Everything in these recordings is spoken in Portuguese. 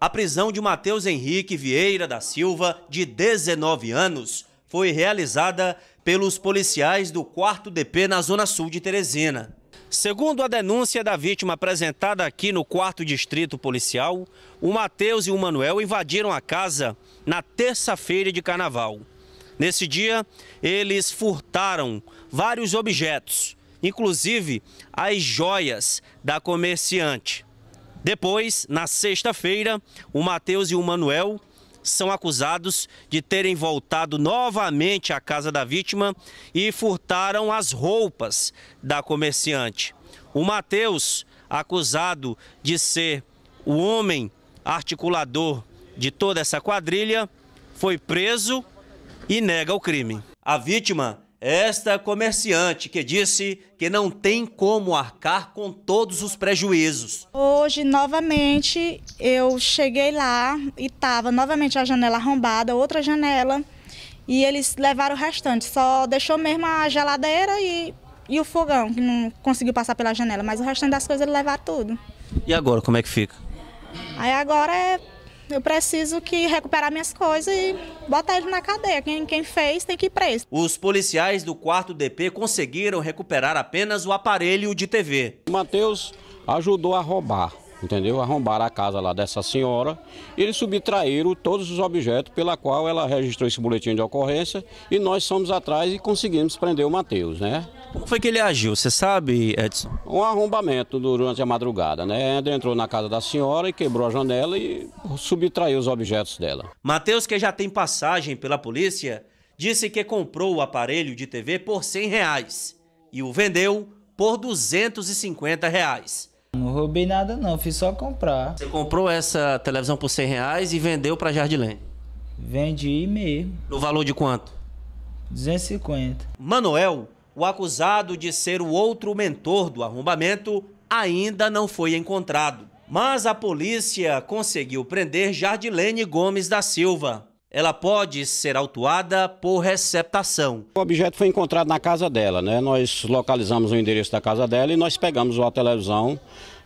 A prisão de Matheus Henrique Vieira da Silva, de 19 anos, foi realizada pelos policiais do 4 DP na Zona Sul de Teresina. Segundo a denúncia da vítima apresentada aqui no 4 Distrito Policial, o Matheus e o Manuel invadiram a casa na terça-feira de carnaval. Nesse dia, eles furtaram vários objetos, inclusive as joias da comerciante. Depois, na sexta-feira, o Matheus e o Manuel são acusados de terem voltado novamente à casa da vítima e furtaram as roupas da comerciante. O Matheus, acusado de ser o homem articulador de toda essa quadrilha, foi preso e nega o crime. A vítima esta comerciante que disse que não tem como arcar com todos os prejuízos. Hoje, novamente, eu cheguei lá e estava novamente a janela arrombada, outra janela, e eles levaram o restante, só deixou mesmo a geladeira e, e o fogão, que não conseguiu passar pela janela, mas o restante das coisas eles levaram tudo. E agora, como é que fica? Aí agora é eu preciso que recuperar minhas coisas e botar ele na cadeia. Quem, quem fez tem que ir preso. Os policiais do quarto DP conseguiram recuperar apenas o aparelho de TV. Matheus ajudou a roubar entendeu? roubar a casa lá dessa senhora. Eles subtraíram todos os objetos pela qual ela registrou esse boletim de ocorrência e nós somos atrás e conseguimos prender o Matheus, né? Como foi que ele agiu? Você sabe, Edson? Um arrombamento durante a madrugada, né? Ele entrou na casa da senhora e quebrou a janela e subtraiu os objetos dela. Matheus, que já tem passagem pela polícia, disse que comprou o aparelho de TV por 100 reais e o vendeu por 250 reais. Não roubei nada não, fiz só comprar. Você comprou essa televisão por 100 reais e vendeu para Jardilene? Vendi mesmo. No valor de quanto? 250. Manoel o acusado de ser o outro mentor do arrombamento ainda não foi encontrado. Mas a polícia conseguiu prender Jardilene Gomes da Silva. Ela pode ser autuada por receptação. O objeto foi encontrado na casa dela, né? Nós localizamos o endereço da casa dela e nós pegamos a televisão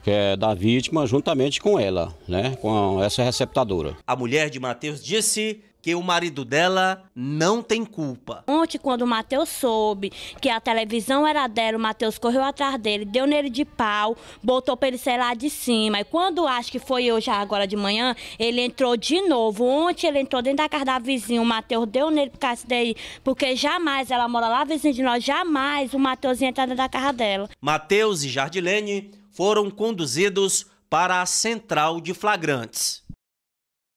que é da vítima juntamente com ela, né? Com essa receptadora. A mulher de Matheus disse que o marido dela não tem culpa. Ontem, quando o Matheus soube que a televisão era dela, o Matheus correu atrás dele, deu nele de pau, botou pra ele ser lá de cima. E quando acho que foi eu já agora de manhã, ele entrou de novo. Ontem ele entrou dentro da casa da vizinha, o Matheus deu nele por causa daí, porque jamais ela mora lá vizinha de nós, jamais o Matheus ia entrar dentro da casa dela. Matheus e Jardilene foram conduzidos para a central de flagrantes.